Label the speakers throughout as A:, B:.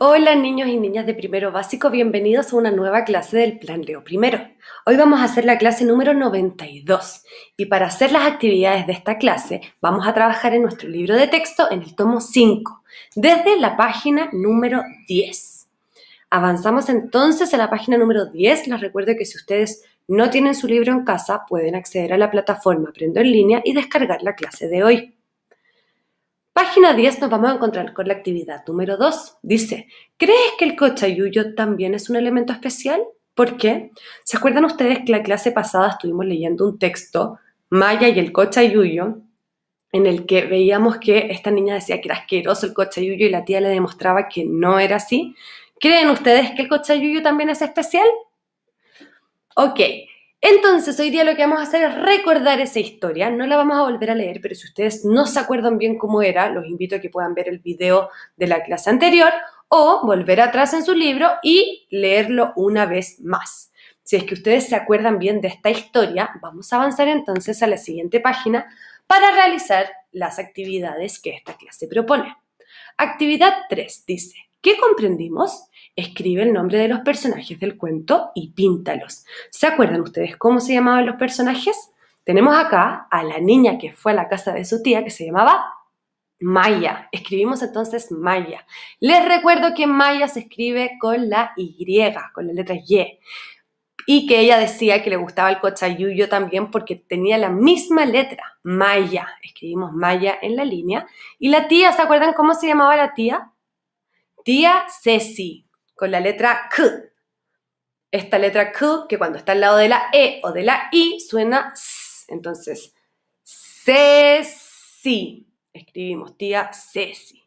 A: Hola niños y niñas de primero básico, bienvenidos a una nueva clase del Plan Leo Primero. Hoy vamos a hacer la clase número 92 y para hacer las actividades de esta clase vamos a trabajar en nuestro libro de texto en el tomo 5, desde la página número 10. Avanzamos entonces a la página número 10. Les recuerdo que si ustedes no tienen su libro en casa pueden acceder a la plataforma Aprendo en línea y descargar la clase de hoy. Página 10 nos vamos a encontrar con la actividad número 2. Dice, ¿crees que el cochayuyo también es un elemento especial? ¿Por qué? ¿Se acuerdan ustedes que la clase pasada estuvimos leyendo un texto, Maya y el cochayuyo, en el que veíamos que esta niña decía que era asqueroso el cochayuyo y la tía le demostraba que no era así? ¿Creen ustedes que el cochayuyo también es especial? Ok, entonces, hoy día lo que vamos a hacer es recordar esa historia. No la vamos a volver a leer, pero si ustedes no se acuerdan bien cómo era, los invito a que puedan ver el video de la clase anterior o volver atrás en su libro y leerlo una vez más. Si es que ustedes se acuerdan bien de esta historia, vamos a avanzar entonces a la siguiente página para realizar las actividades que esta clase propone. Actividad 3 dice, ¿Qué comprendimos? Escribe el nombre de los personajes del cuento y píntalos. ¿Se acuerdan ustedes cómo se llamaban los personajes? Tenemos acá a la niña que fue a la casa de su tía que se llamaba Maya. Escribimos entonces Maya. Les recuerdo que Maya se escribe con la Y, con la letra Y. Y que ella decía que le gustaba el cochayuyo también porque tenía la misma letra, Maya. Escribimos Maya en la línea. ¿Y la tía, se acuerdan cómo se llamaba la tía? Tía Ceci, con la letra K. Esta letra K, que cuando está al lado de la E o de la I, suena S. Entonces, Ceci. Escribimos tía Ceci.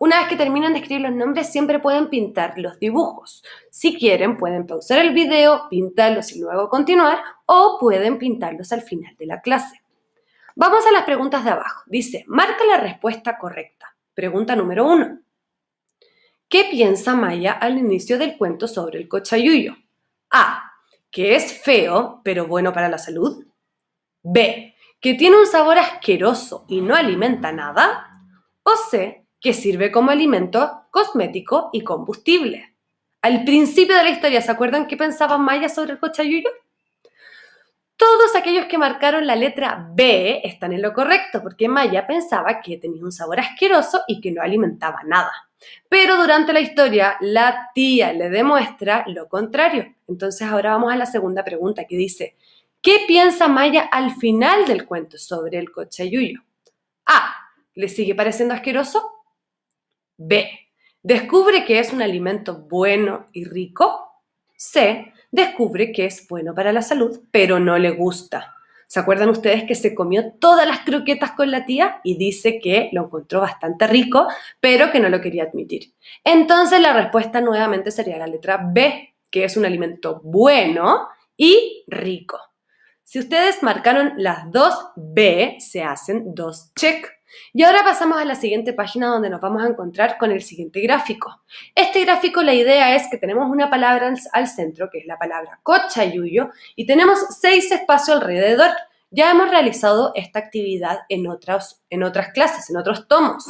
A: Una vez que terminan de escribir los nombres, siempre pueden pintar los dibujos. Si quieren, pueden pausar el video, pintarlos y luego continuar, o pueden pintarlos al final de la clase. Vamos a las preguntas de abajo. Dice, marca la respuesta correcta. Pregunta número uno. ¿Qué piensa Maya al inicio del cuento sobre el cochayuyo? A. Que es feo, pero bueno para la salud. B. Que tiene un sabor asqueroso y no alimenta nada. O C. Que sirve como alimento cosmético y combustible. Al principio de la historia, ¿se acuerdan qué pensaba Maya sobre el cochayuyo? Todos aquellos que marcaron la letra B están en lo correcto, porque Maya pensaba que tenía un sabor asqueroso y que no alimentaba nada. Pero durante la historia, la tía le demuestra lo contrario. Entonces ahora vamos a la segunda pregunta que dice, ¿qué piensa Maya al final del cuento sobre el coche yuyo? A. ¿Le sigue pareciendo asqueroso? B. ¿Descubre que es un alimento bueno y rico? C. Descubre que es bueno para la salud, pero no le gusta. ¿Se acuerdan ustedes que se comió todas las croquetas con la tía y dice que lo encontró bastante rico, pero que no lo quería admitir? Entonces la respuesta nuevamente sería la letra B, que es un alimento bueno y rico. Si ustedes marcaron las dos B, se hacen dos check y ahora pasamos a la siguiente página donde nos vamos a encontrar con el siguiente gráfico. Este gráfico, la idea es que tenemos una palabra al centro, que es la palabra cochayuyo, y tenemos seis espacios alrededor. Ya hemos realizado esta actividad en otras, en otras clases, en otros tomos.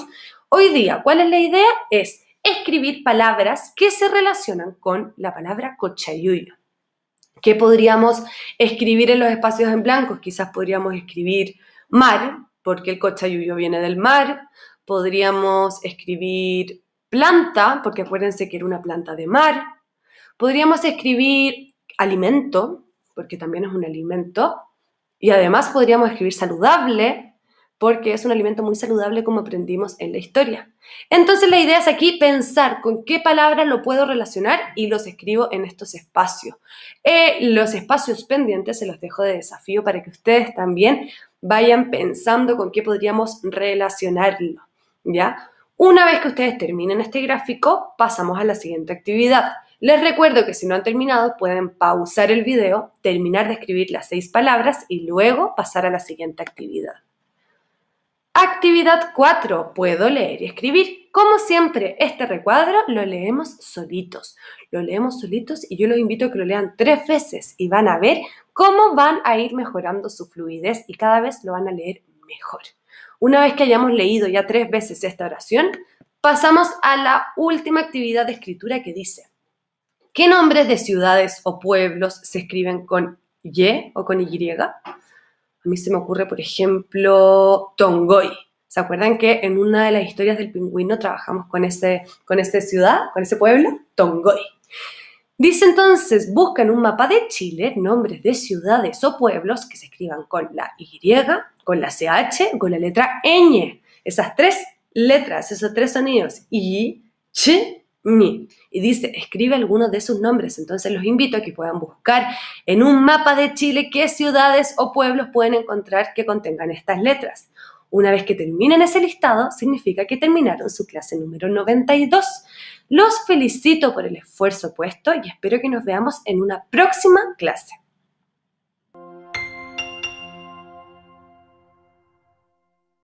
A: Hoy día, ¿cuál es la idea? Es escribir palabras que se relacionan con la palabra cochayuyo. ¿Qué podríamos escribir en los espacios en blanco? Quizás podríamos escribir mar, porque el cochayuyo viene del mar, podríamos escribir planta, porque acuérdense que era una planta de mar, podríamos escribir alimento, porque también es un alimento, y además podríamos escribir saludable, porque es un alimento muy saludable como aprendimos en la historia. Entonces la idea es aquí pensar con qué palabras lo puedo relacionar y los escribo en estos espacios. Eh, los espacios pendientes se los dejo de desafío para que ustedes también vayan pensando con qué podríamos relacionarlo, ¿ya? Una vez que ustedes terminen este gráfico, pasamos a la siguiente actividad. Les recuerdo que si no han terminado, pueden pausar el video, terminar de escribir las seis palabras y luego pasar a la siguiente actividad. Actividad 4. Puedo leer y escribir. Como siempre, este recuadro lo leemos solitos. Lo leemos solitos y yo los invito a que lo lean tres veces y van a ver cómo van a ir mejorando su fluidez y cada vez lo van a leer mejor. Una vez que hayamos leído ya tres veces esta oración, pasamos a la última actividad de escritura que dice, ¿qué nombres de ciudades o pueblos se escriben con Y o con Y? A mí se me ocurre, por ejemplo, Tongoy. ¿Se acuerdan que en una de las historias del pingüino trabajamos con, ese, con esta ciudad, con ese pueblo? Tongoy. Dice entonces, busca en un mapa de Chile nombres de ciudades o pueblos que se escriban con la Y, con la CH, con la letra ñ. Esas tres letras, esos tres sonidos, Y, Ch, y dice, escribe algunos de sus nombres. Entonces los invito a que puedan buscar en un mapa de Chile qué ciudades o pueblos pueden encontrar que contengan estas letras. Una vez que terminen ese listado, significa que terminaron su clase número 92. Los felicito por el esfuerzo puesto y espero que nos veamos en una próxima clase.